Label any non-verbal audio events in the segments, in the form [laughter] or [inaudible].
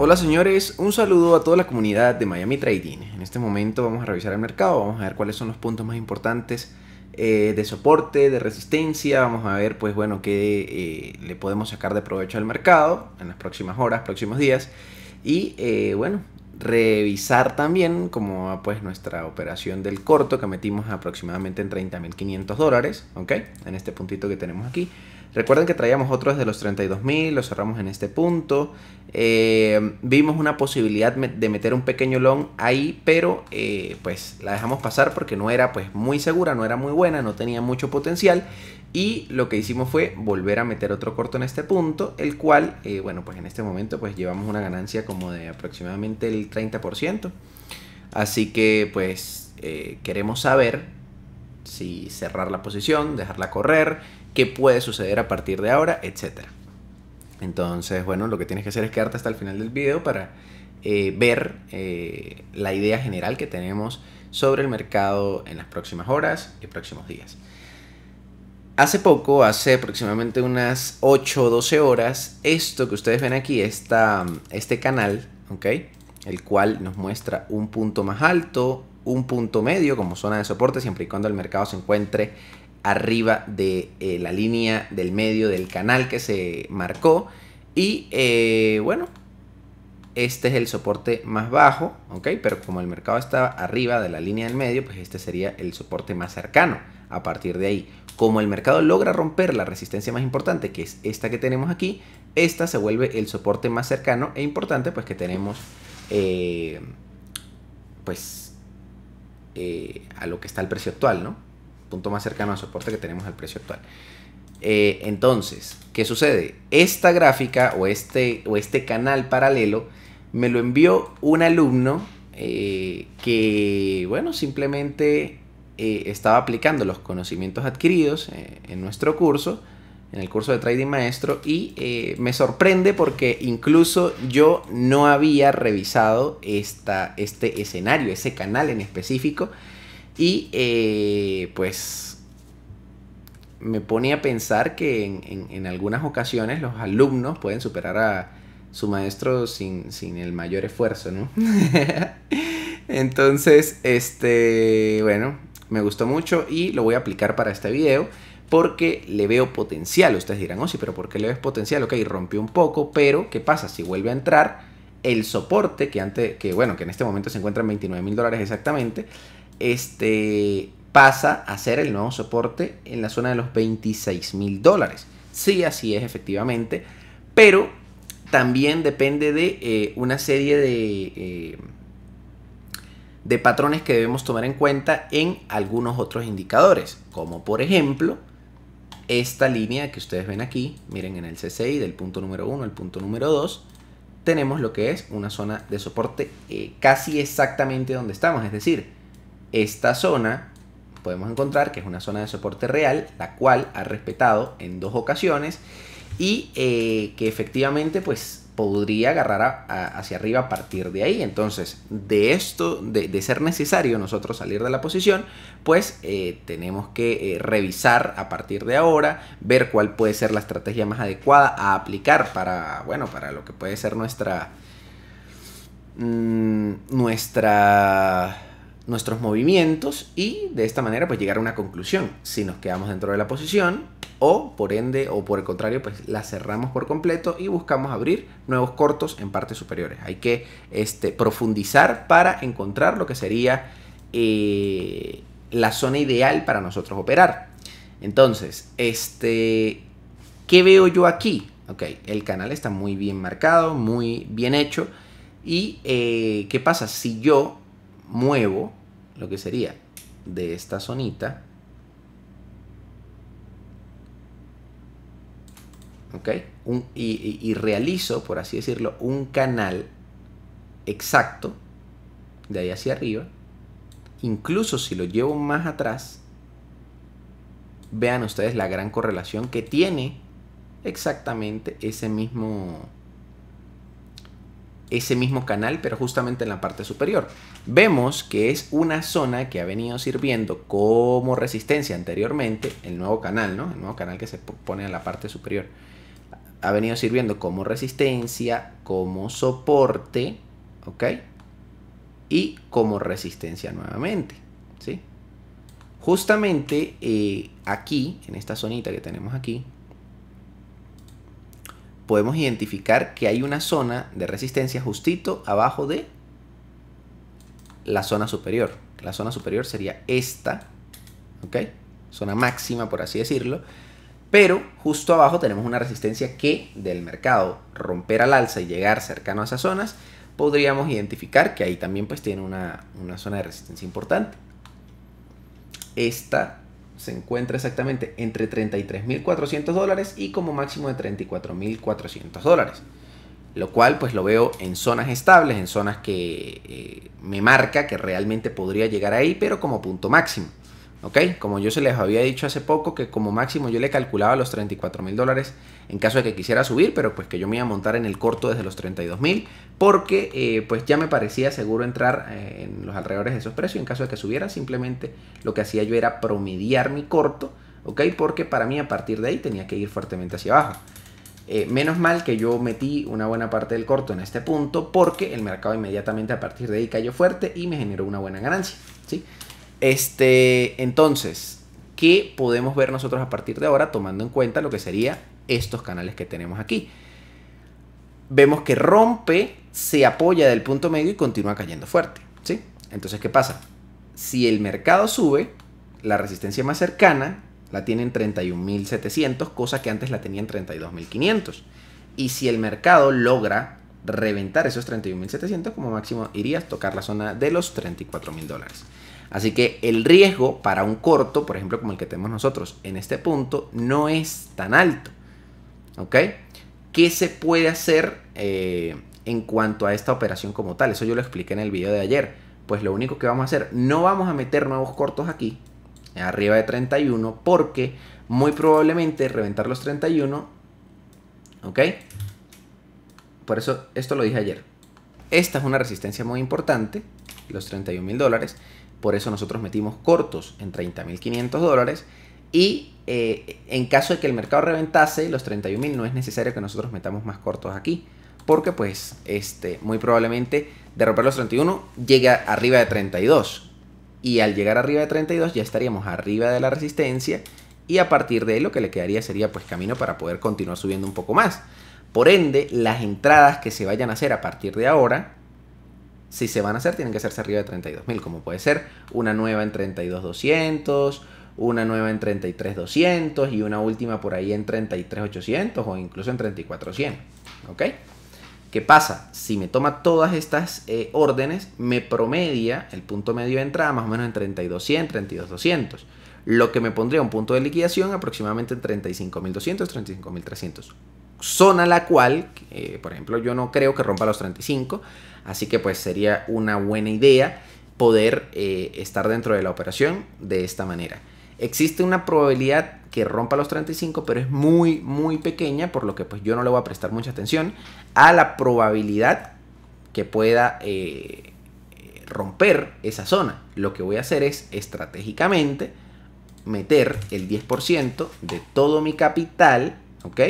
Hola señores, un saludo a toda la comunidad de Miami Trading. En este momento vamos a revisar el mercado, vamos a ver cuáles son los puntos más importantes eh, de soporte, de resistencia, vamos a ver pues bueno qué eh, le podemos sacar de provecho al mercado en las próximas horas, próximos días y eh, bueno revisar también como pues nuestra operación del corto que metimos aproximadamente en 30.500 dólares, ok, en este puntito que tenemos aquí. Recuerden que traíamos otros desde los 32.000, lo cerramos en este punto. Eh, vimos una posibilidad de meter un pequeño long ahí, pero eh, pues la dejamos pasar porque no era pues muy segura, no era muy buena, no tenía mucho potencial. Y lo que hicimos fue volver a meter otro corto en este punto, el cual, eh, bueno, pues en este momento pues llevamos una ganancia como de aproximadamente el 30%. Así que pues queremos saber si cerrar la posición, dejarla correr, qué puede suceder a partir de ahora, etc. Entonces, bueno, lo que tienes que hacer es quedarte hasta el final del video para eh, ver eh, la idea general que tenemos sobre el mercado en las próximas horas y próximos días. Hace poco, hace aproximadamente unas 8 o 12 horas, esto que ustedes ven aquí, está este canal, ¿ok? El cual nos muestra un punto más alto, un punto medio como zona de soporte, siempre y cuando el mercado se encuentre arriba de eh, la línea del medio del canal que se marcó. Y eh, bueno, este es el soporte más bajo, ¿ok? Pero como el mercado está arriba de la línea del medio, pues este sería el soporte más cercano a partir de ahí. Como el mercado logra romper la resistencia más importante, que es esta que tenemos aquí, esta se vuelve el soporte más cercano e importante, pues que tenemos, eh, pues eh, a lo que está el precio actual, ¿no? Punto más cercano al soporte que tenemos al precio actual. Eh, entonces, ¿qué sucede? Esta gráfica o este, o este canal paralelo me lo envió un alumno eh, que, bueno, simplemente estaba aplicando los conocimientos adquiridos en nuestro curso en el curso de trading maestro y eh, me sorprende porque incluso yo no había revisado este escenario, ese canal en específico y eh, pues me pone a pensar que en, algunas ocasiones los alumnos pueden superar a su maestro sin, el mayor esfuerzo, [laughs] Entonces, este, bueno, me gustó mucho y lo voy a aplicar para este video porque le veo potencial. Ustedes dirán, oh sí, pero ¿por qué le ves potencial? Ok, rompió un poco, pero ¿qué pasa? Si vuelve a entrar, el soporte que antes, que bueno, que en este momento se encuentra en 29 mil dólares exactamente, este pasa a ser el nuevo soporte en la zona de los 26 mil dólares. Sí, así es efectivamente, pero también depende de eh, una serie de... Eh, de patrones que debemos tomar en cuenta en algunos otros indicadores, como por ejemplo esta línea que ustedes ven aquí, miren en el CCI del punto número 1 al punto número 2, tenemos lo que es una zona de soporte eh, casi exactamente donde estamos. Es decir, esta zona podemos encontrar que es una zona de soporte real, la cual ha respetado en dos ocasiones y eh, que efectivamente pues podría agarrar hacia arriba a partir de ahí. Entonces, de esto, de, ser necesario nosotros salir de la posición, pues eh, tenemos que eh, revisar a partir de ahora, ver cuál puede ser la estrategia más adecuada a aplicar para, bueno, para lo que puede ser nuestra... Mm, nuestra nuestros movimientos y de esta manera pues llegar a una conclusión. Si nos quedamos dentro de la posición o por ende o por el contrario pues la cerramos por completo y buscamos abrir nuevos cortos en partes superiores. Hay que este, profundizar para encontrar lo que sería eh, la zona ideal para nosotros operar. Entonces, este, ¿qué veo yo aquí? Ok, el canal está muy bien marcado, muy bien hecho. ¿Y eh, qué pasa? Si yo muevo lo que sería de esta zonita. ¿Ok? y, y realizo, por así decirlo, un canal exacto de ahí hacia arriba. Incluso si lo llevo más atrás, vean ustedes la gran correlación que tiene exactamente ese mismo ese mismo canal, pero justamente en la parte superior. Vemos que es una zona que ha venido sirviendo como resistencia anteriormente, el nuevo canal, ¿no? El nuevo canal que se pone en la parte superior. Ha venido sirviendo como resistencia, como soporte, ¿ok? Y como resistencia nuevamente, ¿sí? Justamente eh, aquí, en esta zonita que tenemos aquí, podemos identificar que hay una zona de resistencia justito abajo de la zona superior. La zona superior sería esta, ¿ok? Zona máxima, por así decirlo. Pero justo abajo tenemos una resistencia que del mercado romper al alza y llegar cercano a esas zonas, podríamos identificar que ahí también pues tiene una, zona de resistencia importante. Esta se encuentra exactamente entre 33.400 dólares y como máximo de 34.400 dólares. Lo cual pues lo veo en zonas estables, en zonas que eh, me marca que realmente podría llegar ahí, pero como punto máximo. ¿ok? Como yo se les había dicho hace poco que como máximo yo le calculaba los 34 mil dólares en caso de que quisiera subir, pero pues que yo me iba a montar en el corto desde los 32 mil, porque eh, pues ya me parecía seguro entrar eh, en los alrededores de esos precios. En caso de que subiera, simplemente lo que hacía yo era promediar mi corto, ¿ok? Porque para mí a partir de ahí tenía que ir fuertemente hacia abajo. Eh, menos mal que yo metí una buena parte del corto en este punto porque el mercado inmediatamente a partir de ahí cayó fuerte y me generó una buena ganancia, ¿sí? Este, entonces, ¿qué podemos ver nosotros a partir de ahora tomando en cuenta lo que serían estos canales que tenemos aquí? Vemos que rompe, se apoya del punto medio y continúa cayendo fuerte, ¿sí? Entonces, ¿qué pasa? Si el mercado sube, la resistencia más cercana la tienen en 31.700, cosa que antes la tenían en 32.500. Y si el mercado logra reventar esos 31.700, como máximo irías a tocar la zona de los 34.000 dólares. Así que el riesgo para un corto, por ejemplo, como el que tenemos nosotros en este punto, no es tan alto. ¿Ok? ¿Qué se puede hacer eh, en cuanto a esta operación como tal? Eso yo lo expliqué en el video de ayer. Pues lo único que vamos a hacer, no vamos a meter nuevos cortos aquí, arriba de 31, porque muy probablemente reventar los 31, ¿ok? Por eso esto lo dije ayer. Esta es una resistencia muy importante, los 31 mil dólares. Por eso nosotros metimos cortos en 30.500 dólares y eh, en caso de que el mercado reventase los 31.000 no es necesario que nosotros metamos más cortos aquí. Porque pues este, muy probablemente de romper los 31 llega arriba de 32. Y al llegar arriba de 32 ya estaríamos arriba de la resistencia y a partir de ahí lo que le quedaría sería pues camino para poder continuar subiendo un poco más. Por ende, las entradas que se vayan a hacer a partir de ahora si se van a hacer, tienen que hacerse arriba de 32.000, como puede ser una nueva en 32.200, una nueva en 33.200 y una última por ahí en 33.800 o incluso en 34.100. ¿Ok? ¿Qué pasa? Si me toma todas estas eh, órdenes, me promedia el punto medio de entrada más o menos en 32.100, 32.200. Lo que me pondría un punto de liquidación aproximadamente en 35.200, 35.300 zona la cual, eh, por ejemplo, yo no creo que rompa los 35, así que pues sería una buena idea poder eh, estar dentro de la operación de esta manera. Existe una probabilidad que rompa los 35, pero es muy, muy pequeña, por lo que pues yo no le voy a prestar mucha atención a la probabilidad que pueda eh, romper esa zona. Lo que voy a hacer es estratégicamente meter el 10% de todo mi capital, ¿ok?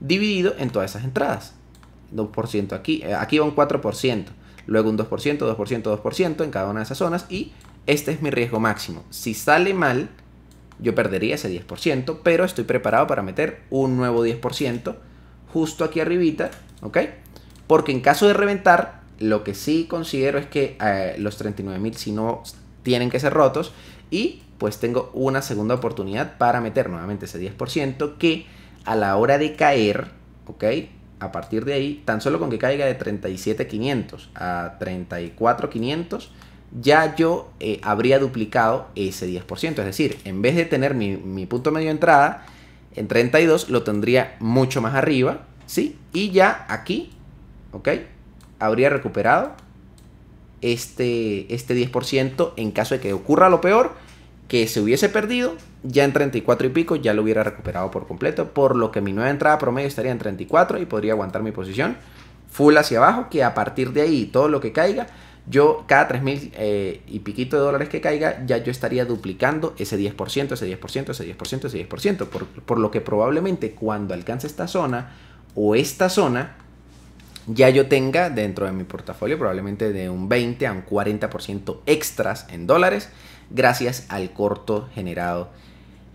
dividido en todas esas entradas. 2% aquí, eh, aquí va un 4%, luego un 2%, 2%, 2% en cada una de esas zonas y este es mi riesgo máximo. Si sale mal, yo perdería ese 10%, pero estoy preparado para meter un nuevo 10% justo aquí arribita, ¿ok? Porque en caso de reventar, lo que sí considero es que eh, los 39.000 si no tienen que ser rotos y pues tengo una segunda oportunidad para meter nuevamente ese 10% que a la hora de caer, ¿ok? A partir de ahí, tan solo con que caiga de 37.500 a 34.500, ya yo eh, habría duplicado ese 10%. Es decir, en vez de tener mi, punto medio de entrada en 32, lo tendría mucho más arriba, ¿sí? Y ya aquí, ¿ok? Habría recuperado este, este 10% en caso de que ocurra lo peor que se hubiese perdido, ya en 34 y pico ya lo hubiera recuperado por completo, por lo que mi nueva entrada promedio estaría en 34 y podría aguantar mi posición full hacia abajo, que a partir de ahí todo lo que caiga, yo cada 3000 eh, y piquito de dólares que caiga, ya yo estaría duplicando ese 10%, ese 10%, ese 10%, ese 10%, por, por lo que probablemente cuando alcance esta zona o esta zona, ya yo tenga dentro de mi portafolio probablemente de un 20 a un 40% extras en dólares gracias al corto generado,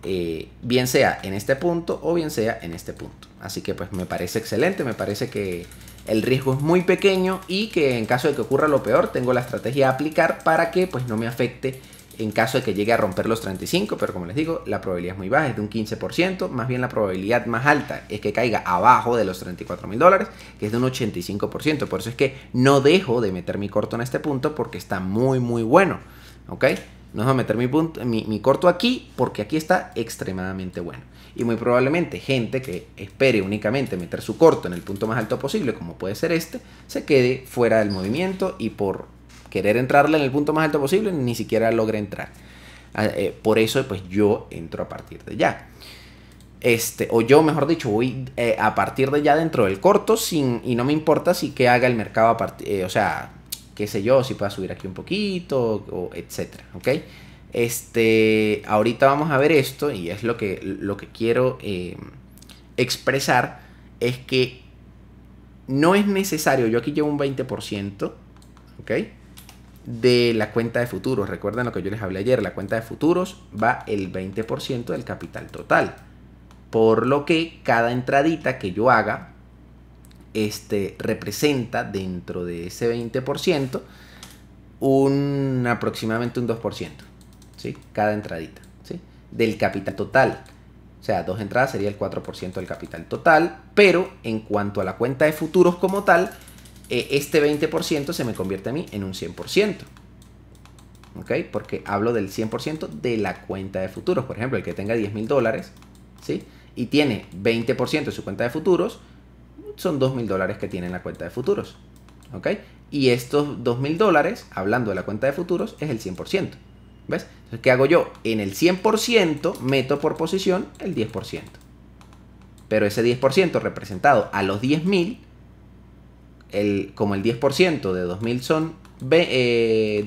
eh, bien sea en este punto o bien sea en este punto. Así que pues me parece excelente, me parece que el riesgo es muy pequeño y que en caso de que ocurra lo peor tengo la estrategia a aplicar para que pues no me afecte en caso de que llegue a romper los 35, pero como les digo, la probabilidad es muy baja, es de un 15%, más bien la probabilidad más alta es que caiga abajo de los 34 mil dólares, que es de un 85%, por eso es que no dejo de meter mi corto en este punto porque está muy muy bueno, ¿ok? No voy a meter mi, mi, corto aquí porque aquí está extremadamente bueno. Y muy probablemente gente que espere únicamente meter su corto en el punto más alto posible, como puede ser este, se quede fuera del movimiento y por querer entrarle en el punto más alto posible ni siquiera logre entrar. Ah, eh, por eso pues yo entro a partir de ya. Este, o yo, mejor dicho, voy eh, a partir de ya dentro del corto sin, y no me importa si que haga el mercado, a partir... Eh, o sea, qué sé yo, si pueda subir aquí un poquito, o etcétera, ¿ok? Este, ahorita vamos a ver esto y es lo que, lo que quiero eh, expresar, es que no es necesario, yo aquí llevo un 20%, ¿ok? De la cuenta de futuros, recuerden lo que yo les hablé ayer, la cuenta de futuros va el 20% del capital total. Por lo que cada entradita que yo haga este, representa dentro de ese 20% un aproximadamente un 2%, ¿sí? Cada entradita, Del capital total. O sea, dos entradas sería el 4% del capital total, pero en cuanto a la cuenta de futuros como tal, eh, este 20% se me convierte a mí en un 100%. Porque hablo del 100% de la cuenta de futuros. Por ejemplo, el que tenga 10 mil dólares, ¿sí? Y tiene 20% de su cuenta de futuros, son 2.000 dólares que tiene la cuenta de futuros. ¿Ok? Y estos 2.000 dólares, hablando de la cuenta de futuros, es el 100%. ¿Ves? Entonces, ¿qué hago yo? En el 100% meto por posición el 10%. Pero ese 10% representado a los 10.000, como el 10% de 2.000 son 200, eh,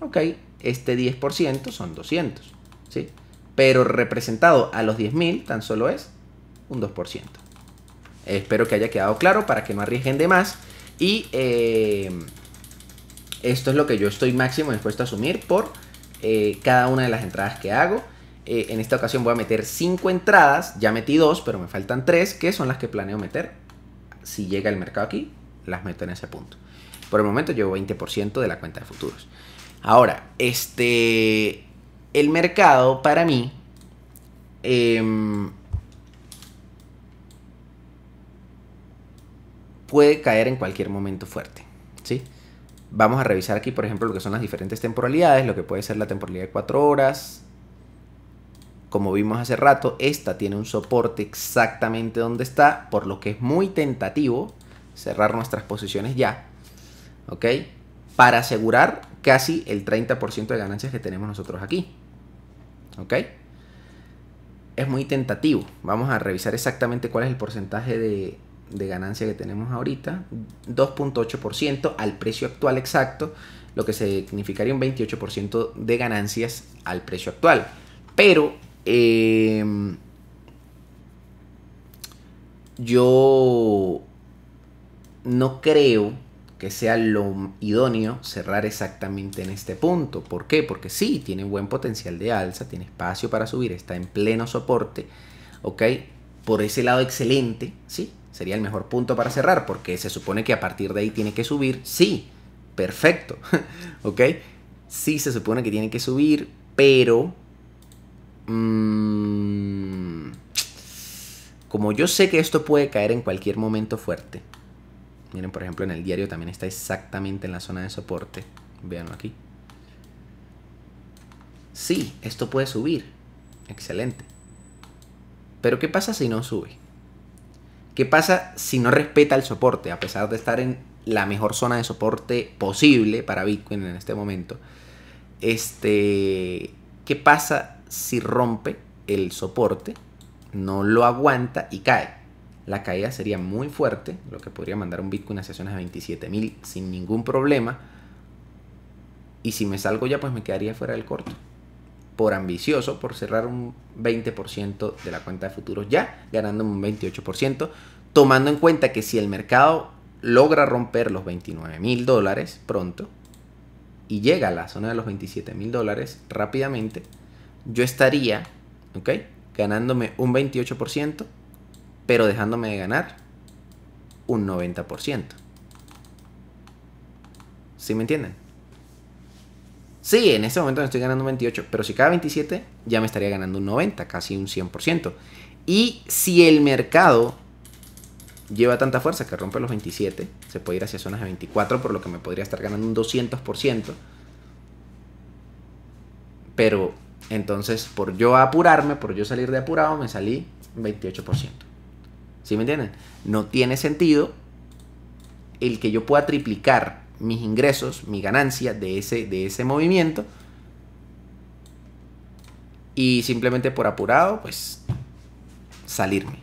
ok, este 10% son 200, ¿sí? Pero representado a los 10.000 tan solo es un 2%. Espero que haya quedado claro para que no arriesguen de más. Y eh, esto es lo que yo estoy máximo dispuesto a asumir por eh, cada una de las entradas que hago. Eh, en esta ocasión voy a meter 5 entradas. Ya metí 2, pero me faltan 3, que son las que planeo meter. Si llega el mercado aquí, las meto en ese punto. Por el momento llevo 20% de la cuenta de futuros. Ahora, este... El mercado para mí em, puede caer en cualquier momento fuerte. ¿sí? Vamos a revisar aquí, por ejemplo, lo que son las diferentes temporalidades, lo que puede ser la temporalidad de 4 horas. Como vimos hace rato, esta tiene un soporte exactamente donde está, por lo que es muy tentativo cerrar nuestras posiciones ya. ¿Ok? Para asegurar casi el 30% de ganancias que tenemos nosotros aquí. Es muy tentativo. Vamos a revisar exactamente cuál es el porcentaje de, de ganancia que tenemos ahorita, 2.8% al precio actual exacto, lo que significaría un 28% de ganancias al precio actual. Pero em, yo no creo que sea lo idóneo cerrar exactamente en este punto. ¿Por qué? Porque sí, tiene buen potencial de alza, tiene espacio para subir, está en pleno soporte, ¿ok? Por ese lado excelente, ¿sí? Sería el mejor punto para cerrar, porque se supone que a partir de ahí tiene que subir. Sí, perfecto. [laughs] ¿Ok? Sí se supone que tiene que subir, pero... Mm, como yo sé que esto puede caer en cualquier momento fuerte. Miren, por ejemplo, en el diario también está exactamente en la zona de soporte. Veanlo aquí. Sí, esto puede subir. Excelente. Pero ¿qué pasa si no sube? ¿Qué pasa si no respeta el soporte? A pesar de estar en la mejor zona de soporte posible para Bitcoin en este momento. Este, ¿Qué pasa si rompe el soporte? No lo aguanta y cae. La caída sería muy fuerte, lo que podría mandar un Bitcoin a sesiones de 27.000 sin ningún problema. Y si me salgo ya, pues me quedaría fuera del corto por ambicioso, por cerrar un 20% de la cuenta de futuros ya, ganando un 28%, tomando en cuenta que si el mercado logra romper los 29 mil dólares pronto y llega a la zona de los 27 mil dólares rápidamente, yo estaría, ¿ok? Ganándome un 28%, pero dejándome de ganar un 90%. si me entienden? Sí, en este momento me estoy ganando 28, pero si cada 27 ya me estaría ganando un 90, casi un 100%. Y si el mercado lleva tanta fuerza que rompe los 27, se puede ir hacia zonas de 24, por lo que me podría estar ganando un 200%. Pero entonces, por yo apurarme, por yo salir de apurado, me salí un 28%. ¿Sí me entienden? No tiene sentido el que yo pueda triplicar mis ingresos, mi ganancia de ese, de ese movimiento. Y simplemente por apurado, pues salirme.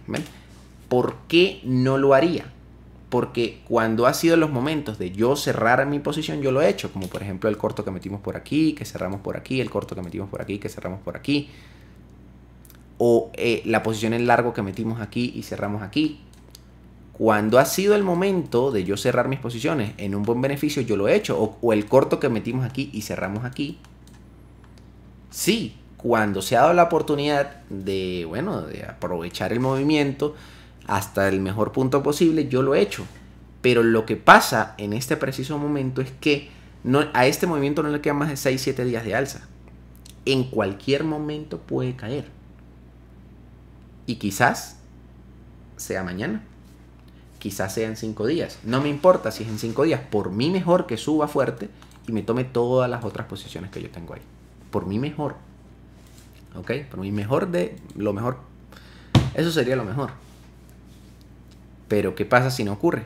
¿Por qué no lo haría? Porque cuando ha sido los momentos de yo cerrar mi posición, yo lo he hecho. Como por ejemplo el corto que metimos por aquí, que cerramos por aquí, el corto que metimos por aquí, que cerramos por aquí. O eh, la posición en largo que metimos aquí y cerramos aquí. Cuando ha sido el momento de yo cerrar mis posiciones en un buen beneficio, yo lo he hecho. O, el corto que metimos aquí y cerramos aquí. Sí, cuando se ha dado la oportunidad de, bueno, de aprovechar el movimiento hasta el mejor punto posible, yo lo he hecho. Pero lo que pasa en este preciso momento es que no, a este movimiento no le quedan más de 6, 7 días de alza. En cualquier momento puede caer. Y quizás sea mañana quizás sea en cinco días. No me importa si es en cinco días, por mí mejor que suba fuerte y me tome todas las otras posiciones que yo tengo ahí. Por mí mejor. ¿Ok? Por mí mejor de lo mejor. Eso sería lo mejor. Pero ¿qué pasa si no ocurre?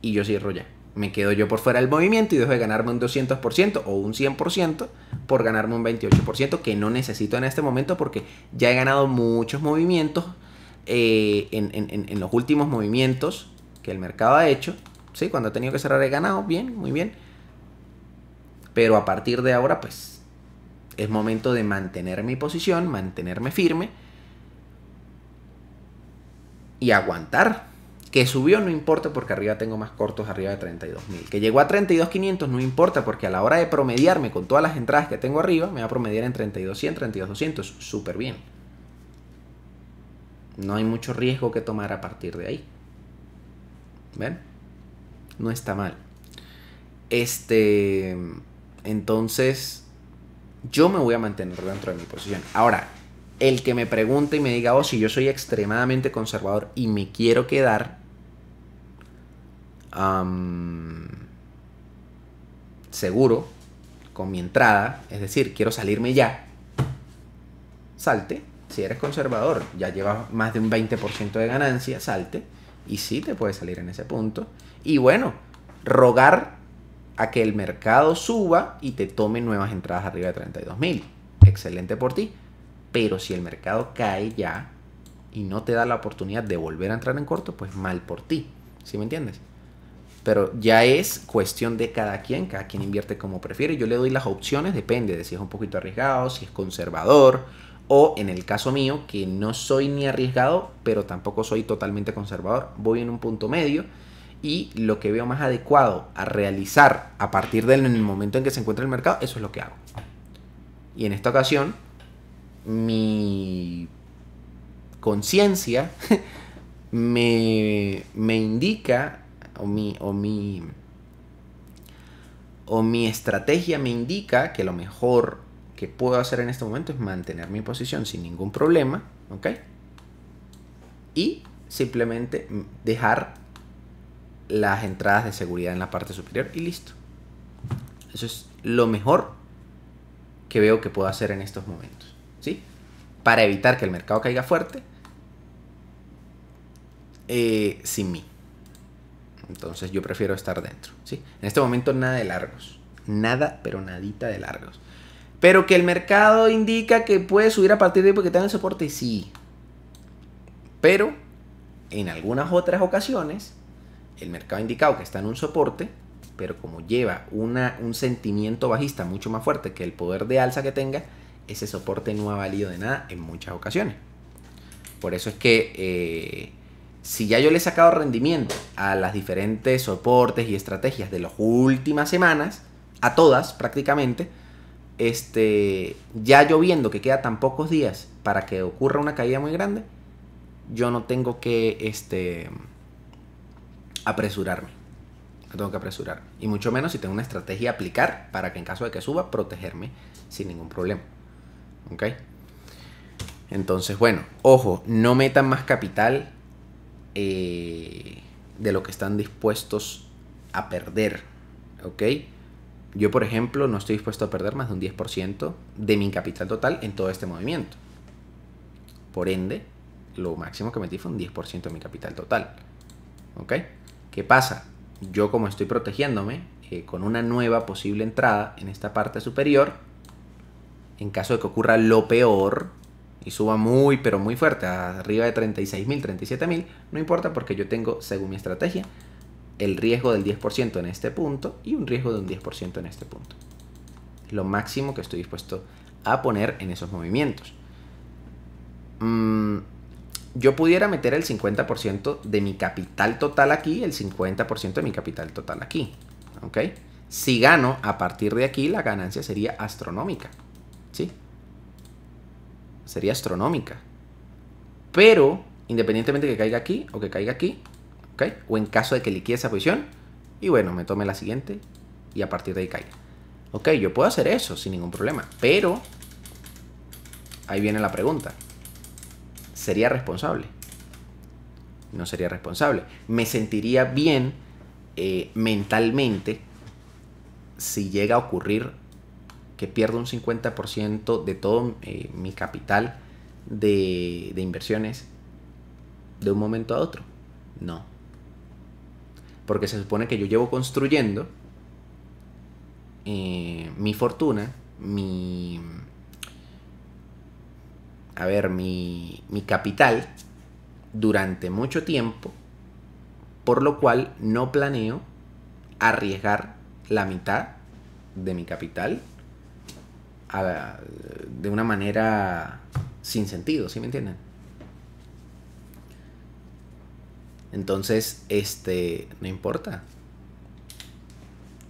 Y yo cierro ya. Me quedo yo por fuera del movimiento y dejo de ganarme un 200% o un 100% por ganarme un 28% que no necesito en este momento porque ya he ganado muchos movimientos eh, en, los últimos movimientos que el mercado ha hecho. ¿sí? Cuando ha tenido que cerrar he ganado, bien, muy bien. Pero a partir de ahora, pues es momento de mantener mi posición, mantenerme firme y aguantar. Que subió no importa porque arriba tengo más cortos arriba de 32.000. Que llegó a 32.500 no importa porque a la hora de promediarme con todas las entradas que tengo arriba, me va a promediar en 32.100, 32.200. Súper bien. No hay mucho riesgo que tomar a partir de ahí. ¿Ven? No está mal. Este. Entonces, yo me voy a mantener dentro de mi posición. Ahora, el que me pregunte y me diga, oh, si yo soy extremadamente conservador y me quiero quedar. seguro con mi entrada, es decir, quiero salirme ya, salte, si eres conservador, ya llevas más de un 20% de ganancia, salte. Y sí te puede salir en ese punto. Y bueno, rogar a que el mercado suba y te tome nuevas entradas arriba de $32,000. mil. Excelente por ti. Pero si el mercado cae ya y no te da la oportunidad de volver a entrar en corto, pues mal por ti. ¿Sí me entiendes? Pero ya es cuestión de cada quien, cada quien invierte como prefiere. Yo le doy las opciones, depende de si es un poquito arriesgado, si es conservador, o en el caso mío, que no soy ni arriesgado, pero tampoco soy totalmente conservador. Voy en un punto medio y lo que veo más adecuado a realizar a partir del momento en que se encuentra el mercado, eso es lo que hago. Y en esta ocasión, mi conciencia [laughs] me, me, indica, o mi, o, mi, o mi estrategia me indica que lo mejor que puedo hacer en este momento es mantener mi posición sin ningún problema, ¿ok? Y simplemente dejar las entradas de seguridad en la parte superior y listo. Eso es lo mejor que veo que puedo hacer en estos momentos, ¿sí? Para evitar que el mercado caiga fuerte eh, sin mí. Entonces yo prefiero estar dentro, ¿sí? En este momento nada de largos, nada pero nadita de largos. Pero que el mercado indica que puede subir a partir de porque está en el soporte, sí. Pero en algunas otras ocasiones, el mercado ha indicado que está en un soporte, pero como lleva una, un sentimiento bajista mucho más fuerte que el poder de alza que tenga, ese soporte no ha valido de nada en muchas ocasiones. Por eso es que eh, si ya yo le he sacado rendimiento a las diferentes soportes y estrategias de las últimas semanas, a todas prácticamente, este, ya lloviendo, que queda tan pocos días para que ocurra una caída muy grande, yo no tengo que este, apresurarme. No tengo que apresurar. Y mucho menos si tengo una estrategia a aplicar para que en caso de que suba, protegerme sin ningún problema. ¿Ok? Entonces, bueno, ojo, no metan más capital eh, de lo que están dispuestos a perder. ¿Ok? Yo, por ejemplo, no estoy dispuesto a perder más de un 10% de mi capital total en todo este movimiento. Por ende, lo máximo que metí fue un 10% de mi capital total. ¿Ok? ¿Qué pasa? Yo como estoy protegiéndome eh, con una nueva posible entrada en esta parte superior, en caso de que ocurra lo peor y suba muy pero muy fuerte, arriba de 36.000, 37.000, no importa porque yo tengo, según mi estrategia, el riesgo del 10% en este punto y un riesgo de un 10% en este punto. Lo máximo que estoy dispuesto a poner en esos movimientos. Mm, yo pudiera meter el 50% de mi capital total aquí, el 50% de mi capital total aquí. ¿Ok? Si gano a partir de aquí, la ganancia sería astronómica. ¿Sí? Sería astronómica. Pero, independientemente de que caiga aquí o que caiga aquí, o en caso de que liquide esa posición y bueno, me tome la siguiente y a partir de ahí caiga. Ok, yo puedo hacer eso sin ningún problema, pero ahí viene la pregunta. ¿Sería responsable? No sería responsable. Me sentiría bien eh, mentalmente si llega a ocurrir que pierdo un 50% de todo eh, mi capital de inversiones de un momento a otro. No, porque se supone que yo llevo construyendo eh, mi fortuna, mi... A ver, mi, mi capital durante mucho tiempo, por lo cual no planeo arriesgar la mitad de mi capital de una manera sin sentido, ¿sí me entienden? Entonces, este, no importa.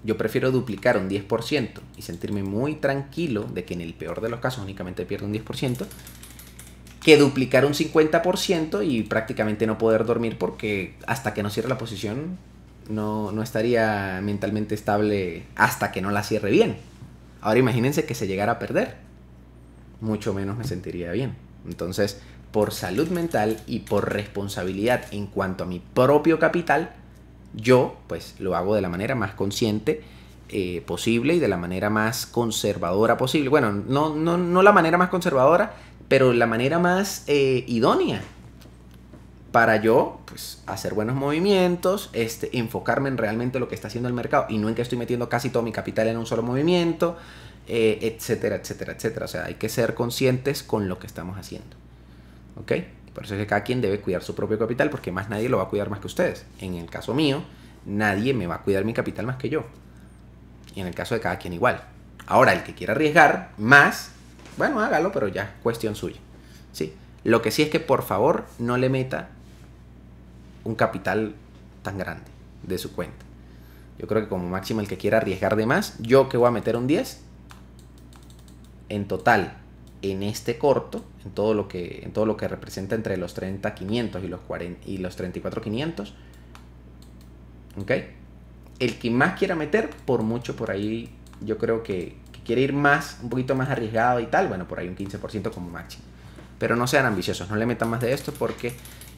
Yo prefiero duplicar un 10% y sentirme muy tranquilo de que en el peor de los casos únicamente pierdo un 10%, que duplicar un 50% y prácticamente no poder dormir porque hasta que no cierre la posición no, no estaría mentalmente estable hasta que no la cierre bien. Ahora imagínense que se llegara a perder. Mucho menos me sentiría bien. Entonces, por salud mental y por responsabilidad en cuanto a mi propio capital, yo pues lo hago de la manera más consciente eh, posible y de la manera más conservadora posible. Bueno, no, no, no la manera más conservadora, pero la manera más eh, idónea para yo pues, hacer buenos movimientos, este, enfocarme en realmente lo que está haciendo el mercado y no en que estoy metiendo casi todo mi capital en un solo movimiento, eh, etcétera, etcétera, etcétera. O sea, hay que ser conscientes con lo que estamos haciendo. ¿Ok? Por eso es que cada quien debe cuidar su propio capital porque más nadie lo va a cuidar más que ustedes. En el caso mío, nadie me va a cuidar mi capital más que yo. Y en el caso de cada quien igual. Ahora, el que quiera arriesgar más, bueno, hágalo, pero ya cuestión suya. ¿Sí? Lo que sí es que por favor no le meta un capital tan grande de su cuenta. Yo creo que como máximo el que quiera arriesgar de más, yo que voy a meter un 10, en total en este corto, en todo lo que, en todo lo que representa entre los 30.500 y los, y los 34.500. El que más quiera meter, por mucho por ahí, yo creo que, quiere ir más, un poquito más arriesgado y tal, bueno, por ahí un 15% como máximo Pero no sean ambiciosos, no le metan más de esto porque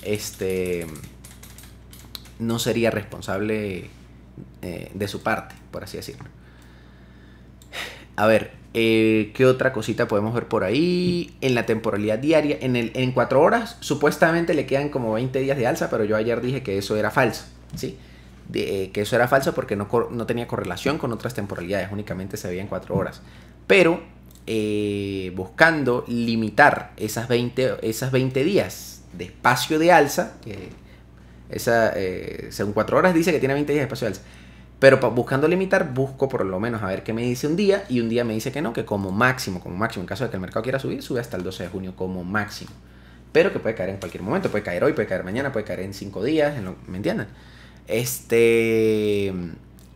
este no sería responsable eh, de su parte, por así decirlo. A ver, eh, ¿qué otra cosita podemos ver por ahí? En la temporalidad diaria, en, el, en 4 horas, supuestamente le quedan como 20 días de alza, pero yo ayer dije que eso era falso, ¿sí? De, eh, que eso era falso porque no, no, tenía correlación con otras temporalidades, únicamente se veía en 4 horas. Pero eh, buscando limitar esas 20, esas 20 días de espacio de alza, que esa, según 4 horas dice que tiene 20 días de espacio de alza pero buscando limitar, busco por lo menos a ver qué me dice un día y un día me dice que no, que como máximo, como máximo, en caso de que el mercado quiera subir, sube hasta el 12 de junio como máximo. Pero que puede caer en cualquier momento, puede caer hoy, puede caer mañana, puede caer en 5 días, en ¿me entienden? Este...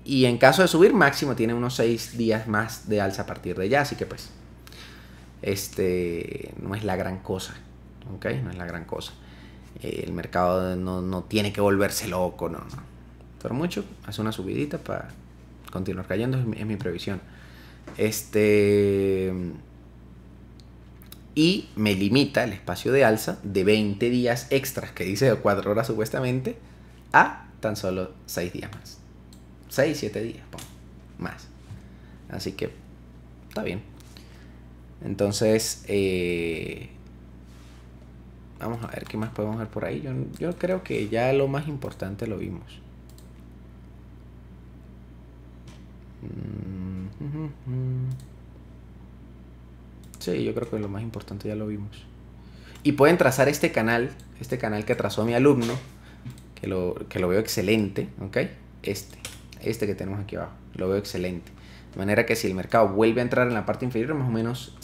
Y en caso de subir, máximo tiene unos 6 días más de alza a partir de ya, así que pues... Este... No es la gran cosa, ¿ok? No es la gran cosa. Eh, el mercado no, no tiene que volverse loco, no, no mucho, hace una subidita para continuar cayendo, es mi, previsión. Este. Y me limita el espacio de alza de 20 días extras, que dice de 4 horas supuestamente, a tan solo 6 días más. 6, 7 días más. Así que está bien. Entonces, eh, vamos a ver qué más podemos ver por ahí. Yo, yo creo que ya lo más importante lo vimos. Mm, sí, yo creo que lo más importante ya lo vimos. Y pueden trazar este canal, este canal que trazó mi alumno, que lo, que lo veo excelente, ¿ok? Este, este que tenemos aquí abajo, lo veo excelente. De manera que si el mercado vuelve a entrar en la parte inferior, más o menos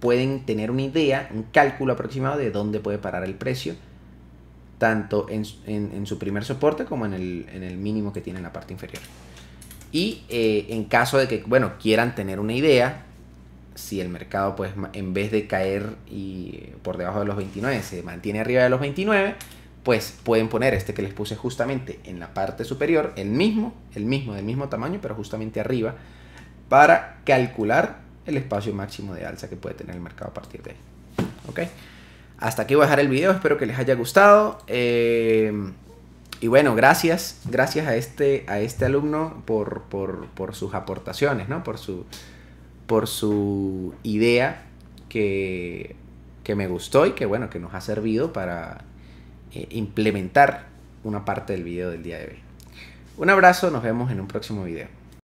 pueden tener una idea, un cálculo aproximado de dónde puede parar el precio, tanto en, su primer soporte como en el mínimo que tiene en la parte inferior. Y eh, en caso de que, bueno, quieran tener una idea, si el mercado, pues, en vez de caer y por debajo de los 29, se mantiene arriba de los 29, pues pueden poner este que les puse justamente en la parte superior, el mismo, el mismo, del mismo tamaño, pero justamente arriba, para calcular el espacio máximo de alza que puede tener el mercado a partir de ahí. ¿Ok? Hasta aquí voy a dejar el video, espero que les haya gustado. Eh, y bueno, gracias, gracias a este, a este alumno por, por, sus aportaciones, ¿no? Por su, por su idea que, que, me gustó y que bueno, que nos ha servido para eh, implementar una parte del video del día de hoy. Un abrazo, nos vemos en un próximo video.